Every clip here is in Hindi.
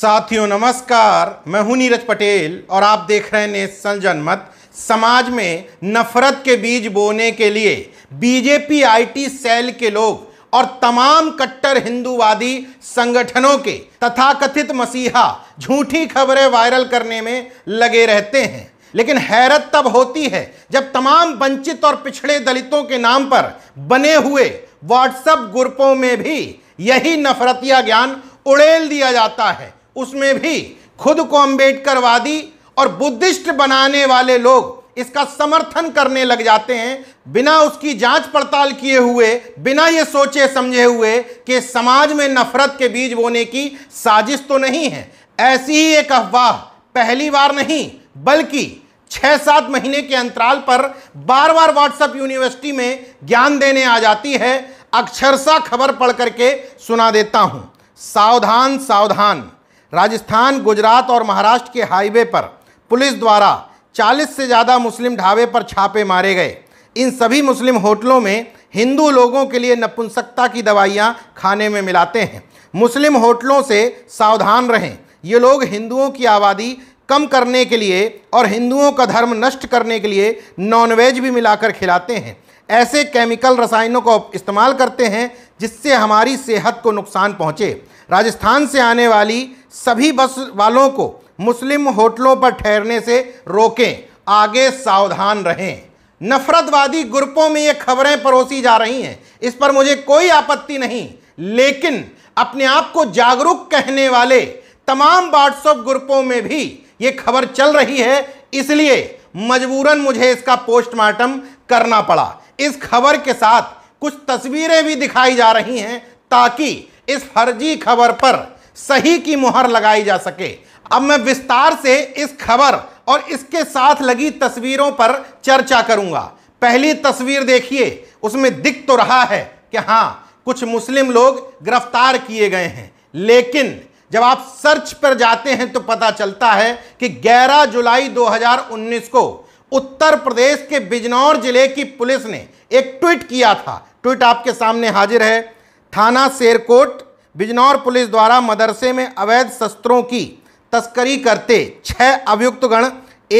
साथियों नमस्कार मैं हूं नीरज पटेल और आप देख रहे हैं नेशनल जनमत समाज में नफरत के बीज बोने के लिए बीजेपी आईटी सेल के लोग और तमाम कट्टर हिंदूवादी संगठनों के तथाकथित मसीहा झूठी खबरें वायरल करने में लगे रहते हैं लेकिन हैरत तब होती है जब तमाम वंचित और पिछड़े दलितों के नाम पर बने हुए व्हाट्सएप ग्रुपों में भी यही नफरतिया ज्ञान उड़ेल दिया जाता है उसमें भी खुद को वादी और बुद्धिस्ट बनाने वाले लोग इसका समर्थन करने लग जाते हैं बिना उसकी जांच पड़ताल किए हुए बिना ये सोचे समझे हुए कि समाज में नफरत के बीज बोने की साजिश तो नहीं है ऐसी ही एक अफवाह पहली बार नहीं बल्कि छः सात महीने के अंतराल पर बार बार व्हाट्सएप यूनिवर्सिटी में ज्ञान देने आ जाती है अक्षरशा खबर पढ़ करके सुना देता हूँ सावधान सावधान राजस्थान गुजरात और महाराष्ट्र के हाईवे पर पुलिस द्वारा 40 से ज़्यादा मुस्लिम ढाबे पर छापे मारे गए इन सभी मुस्लिम होटलों में हिंदू लोगों के लिए नपुंसकता की दवाइयाँ खाने में मिलाते हैं मुस्लिम होटलों से सावधान रहें ये लोग हिंदुओं की आबादी कम करने के लिए और हिंदुओं का धर्म नष्ट करने के लिए नॉनवेज भी मिलाकर खिलाते हैं ऐसे केमिकल रसायनों का इस्तेमाल करते हैं जिससे हमारी सेहत को नुकसान पहुँचे राजस्थान से आने वाली सभी बस वालों को मुस्लिम होटलों पर ठहरने से रोकें आगे सावधान रहें नफरतवादी ग्रुपों में ये खबरें परोसी जा रही हैं इस पर मुझे कोई आपत्ति नहीं लेकिन अपने आप को जागरूक कहने वाले तमाम व्हाट्सएप ग्रुपों में भी ये खबर चल रही है इसलिए मजबूरन मुझे इसका पोस्टमार्टम करना पड़ा इस खबर के साथ कुछ तस्वीरें भी दिखाई जा रही हैं ताकि इस फर्जी खबर पर सही की मुहर लगाई जा सके अब मैं विस्तार से इस खबर और इसके साथ लगी तस्वीरों पर चर्चा करूंगा पहली तस्वीर देखिए उसमें दिख तो रहा है कि हाँ कुछ मुस्लिम लोग गिरफ्तार किए गए हैं लेकिन जब आप सर्च पर जाते हैं तो पता चलता है कि 11 जुलाई 2019 को उत्तर प्रदेश के बिजनौर जिले की पुलिस ने एक ट्वीट किया था ट्वीट आपके सामने हाजिर है थाना शेरकोट बिजनौर पुलिस द्वारा मदरसे में अवैध शस्त्रों की तस्करी करते छः अभियुक्तगण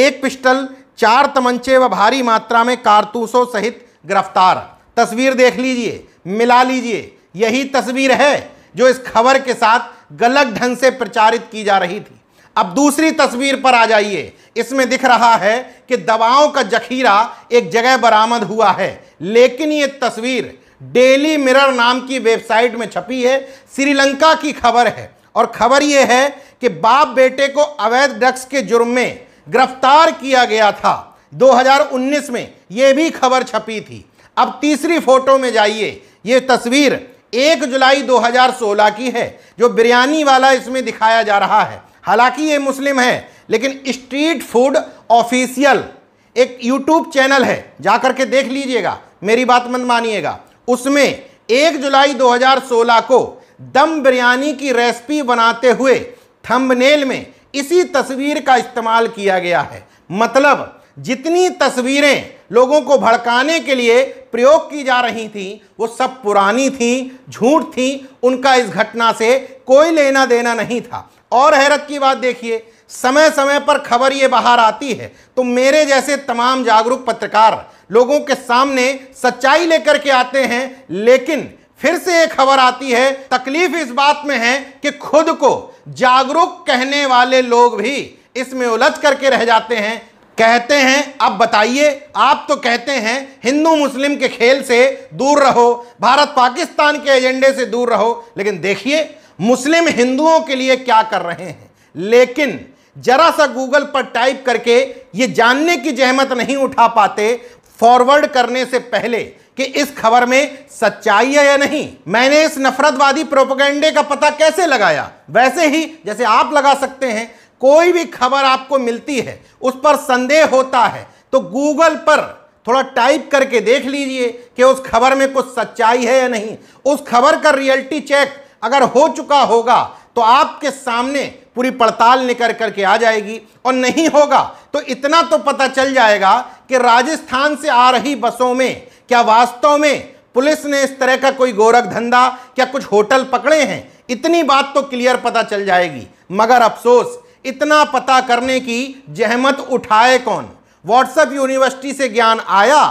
एक पिस्टल चार तमंचे व भारी मात्रा में कारतूसों सहित गिरफ्तार तस्वीर देख लीजिए मिला लीजिए यही तस्वीर है जो इस खबर के साथ गलत ढंग से प्रचारित की जा रही थी अब दूसरी तस्वीर पर आ जाइए इसमें दिख रहा है कि दवाओं का जखीरा एक जगह बरामद हुआ है लेकिन ये तस्वीर डेली मिरर नाम की वेबसाइट में छपी है श्रीलंका की खबर है और खबर यह है कि बाप बेटे को अवैध ड्रग्स के जुर्म में गिरफ्तार किया गया था 2019 में यह भी खबर छपी थी अब तीसरी फोटो में जाइए ये तस्वीर 1 जुलाई 2016 की है जो बिरयानी वाला इसमें दिखाया जा रहा है हालांकि ये मुस्लिम है लेकिन स्ट्रीट फूड ऑफिशियल एक यूट्यूब चैनल है जा के देख लीजिएगा मेरी बात मत मानिएगा उसमें एक जुलाई 2016 को दम बिरयानी की रेसिपी बनाते हुए थंबनेल में इसी तस्वीर का इस्तेमाल किया गया है मतलब जितनी तस्वीरें लोगों को भड़काने के लिए प्रयोग की जा रही थी वो सब पुरानी थी झूठ थी उनका इस घटना से कोई लेना देना नहीं था और हैरत की बात देखिए समय समय पर खबर ये बाहर आती है तो मेरे जैसे तमाम जागरूक पत्रकार लोगों के सामने सच्चाई लेकर के आते हैं लेकिन फिर से ये खबर आती है तकलीफ इस बात में है कि खुद को जागरूक कहने वाले लोग भी इसमें उलझ करके रह जाते हैं कहते हैं अब बताइए आप तो कहते हैं हिंदू मुस्लिम के खेल से दूर रहो भारत पाकिस्तान के एजेंडे से दूर रहो लेकिन देखिए मुस्लिम हिंदुओं के लिए क्या कर रहे हैं लेकिन जरा सा गूगल पर टाइप करके ये जानने की जहमत नहीं उठा पाते फॉरवर्ड करने से पहले कि इस खबर में सच्चाई है या नहीं मैंने इस नफरतवादी प्रोपोगेंडे का पता कैसे लगाया वैसे ही जैसे आप लगा सकते हैं कोई भी खबर आपको मिलती है उस पर संदेह होता है तो गूगल पर थोड़ा टाइप करके देख लीजिए कि उस खबर में कुछ सच्चाई है या नहीं उस खबर का रियलिटी चेक अगर हो चुका होगा तो आपके सामने पूरी पड़ताल निकल करके आ जाएगी और नहीं होगा तो इतना तो पता चल जाएगा कि राजस्थान से आ रही बसों में क्या वास्तव में पुलिस ने इस तरह का कोई गोरख धंधा क्या कुछ होटल पकड़े हैं इतनी बात तो क्लियर पता चल जाएगी मगर अफसोस इतना पता करने की जहमत उठाए कौन व्हाट्सएप यूनिवर्सिटी से ज्ञान आया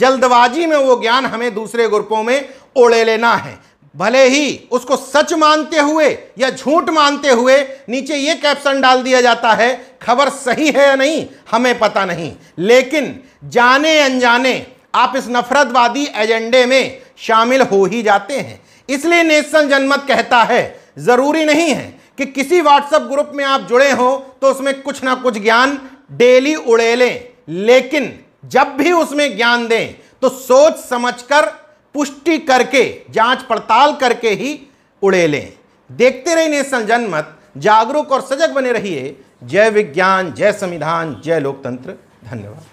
जल्दबाजी में वो ज्ञान हमें दूसरे ग्रुपों में ओढ़े लेना है भले ही उसको सच मानते हुए या झूठ मानते हुए नीचे ये कैप्शन डाल दिया जाता है खबर सही है या नहीं हमें पता नहीं लेकिन जाने अनजाने आप इस नफरतवादी एजेंडे में शामिल हो ही जाते हैं इसलिए नेशनल जनमत कहता है ज़रूरी नहीं है कि किसी व्हाट्सएप ग्रुप में आप जुड़े हो तो उसमें कुछ ना कुछ ज्ञान डेली उड़े लें लेकिन जब भी उसमें ज्ञान दें तो सोच समझकर पुष्टि करके जांच पड़ताल करके ही उड़े लें देखते रहिए नेशन जनमत जागरूक और सजग बने रहिए जय विज्ञान जय संविधान जय लोकतंत्र धन्यवाद